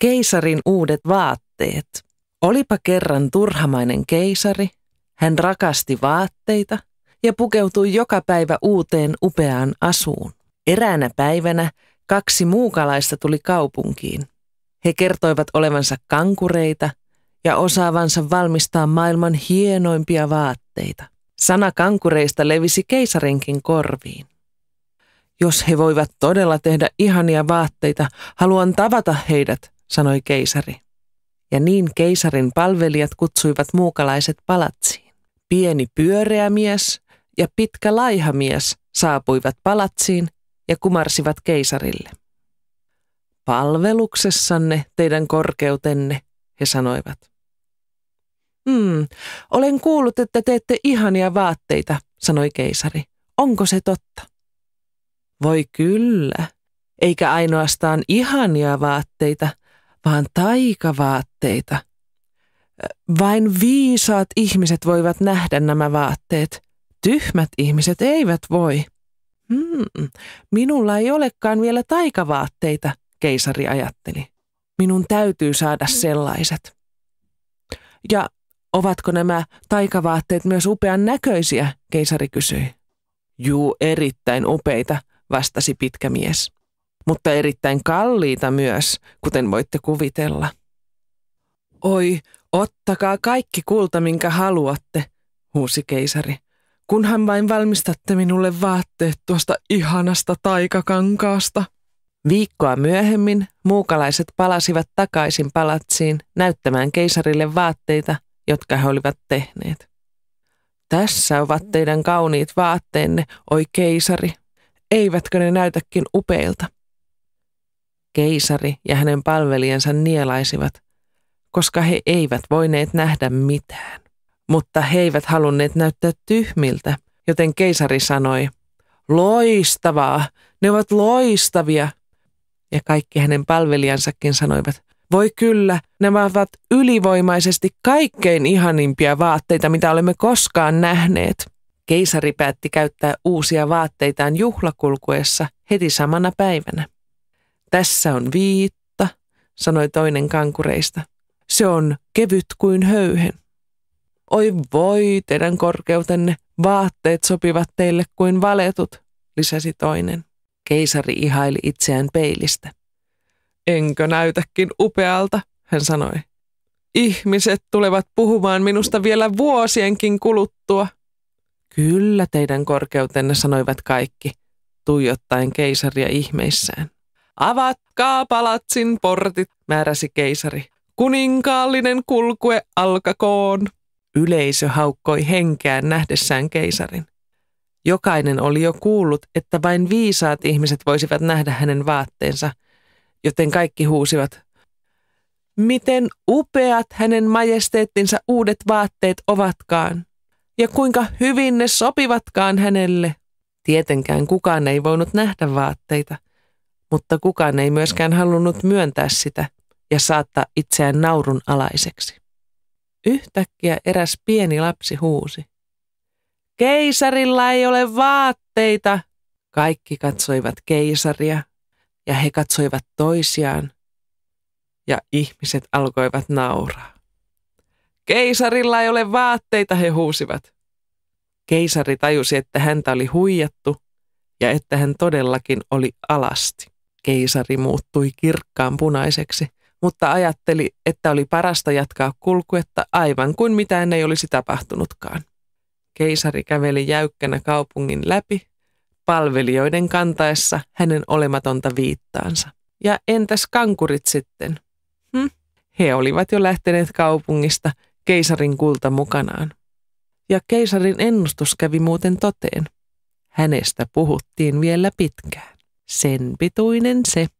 Keisarin uudet vaatteet. Olipa kerran turhamainen keisari, hän rakasti vaatteita ja pukeutui joka päivä uuteen upeaan asuun. Eräänä päivänä kaksi muukalaista tuli kaupunkiin. He kertoivat olevansa kankureita ja osaavansa valmistaa maailman hienoimpia vaatteita. Sana kankureista levisi keisarinkin korviin. Jos he voivat todella tehdä ihania vaatteita, haluan tavata heidät, sanoi keisari. Ja niin keisarin palvelijat kutsuivat muukalaiset palatsiin. Pieni pyöreä mies ja pitkä laiha mies saapuivat palatsiin ja kumarsivat keisarille. Palveluksessanne, teidän korkeutenne, he sanoivat. Hmm, olen kuullut, että teette ihania vaatteita, sanoi keisari. Onko se totta? Voi kyllä, eikä ainoastaan ihania vaatteita, vaan taikavaatteita. Vain viisaat ihmiset voivat nähdä nämä vaatteet. Tyhmät ihmiset eivät voi. Hmm, minulla ei olekaan vielä taikavaatteita, keisari ajatteli. Minun täytyy saada mm. sellaiset. Ja ovatko nämä taikavaatteet myös upean näköisiä, keisari kysyi. Juu, erittäin upeita, vastasi pitkä mies mutta erittäin kalliita myös, kuten voitte kuvitella. Oi, ottakaa kaikki kulta, minkä haluatte, huusi keisari, kunhan vain valmistatte minulle vaatteet tuosta ihanasta taikakankaasta. Viikkoa myöhemmin muukalaiset palasivat takaisin palatsiin näyttämään keisarille vaatteita, jotka he olivat tehneet. Tässä ovat teidän kauniit vaatteenne, oi keisari. Eivätkö ne näytäkin upeilta? keisari ja hänen palvelijansa nielaisivat, koska he eivät voineet nähdä mitään. Mutta he eivät halunneet näyttää tyhmiltä, joten keisari sanoi, loistavaa, ne ovat loistavia. Ja kaikki hänen palvelijansakin sanoivat, voi kyllä, nämä ovat ylivoimaisesti kaikkein ihanimpia vaatteita, mitä olemme koskaan nähneet. Keisari päätti käyttää uusia vaatteitaan juhlakulkuessa heti samana päivänä. Tässä on viitta, sanoi toinen kankureista. Se on kevyt kuin höyhen. Oi voi, teidän korkeutenne, vaatteet sopivat teille kuin valetut, lisäsi toinen. Keisari ihaili itseään peilistä. Enkö näytäkin upealta, hän sanoi. Ihmiset tulevat puhumaan minusta vielä vuosienkin kuluttua. Kyllä teidän korkeutenne, sanoivat kaikki, tuijottaen keisaria ihmeissään. Avatkaa palatsin portit, määräsi keisari. Kuninkaallinen kulkue alkakoon. Yleisö haukkoi henkeään nähdessään keisarin. Jokainen oli jo kuullut, että vain viisaat ihmiset voisivat nähdä hänen vaatteensa, joten kaikki huusivat, miten upeat hänen majesteettinsa uudet vaatteet ovatkaan, ja kuinka hyvin ne sopivatkaan hänelle. Tietenkään kukaan ei voinut nähdä vaatteita – mutta kukaan ei myöskään halunnut myöntää sitä ja saattaa itseään naurun alaiseksi. Yhtäkkiä eräs pieni lapsi huusi. Keisarilla ei ole vaatteita! Kaikki katsoivat keisaria ja he katsoivat toisiaan ja ihmiset alkoivat nauraa. Keisarilla ei ole vaatteita, he huusivat. Keisari tajusi, että häntä oli huijattu ja että hän todellakin oli alasti. Keisari muuttui kirkkaan punaiseksi, mutta ajatteli, että oli parasta jatkaa kulkuetta aivan kuin mitään ei olisi tapahtunutkaan. Keisari käveli jäykkänä kaupungin läpi, palvelijoiden kantaessa hänen olematonta viittaansa. Ja entäs kankurit sitten? Hm? He olivat jo lähteneet kaupungista, keisarin kulta mukanaan. Ja keisarin ennustus kävi muuten toteen. Hänestä puhuttiin vielä pitkään sen pituinen se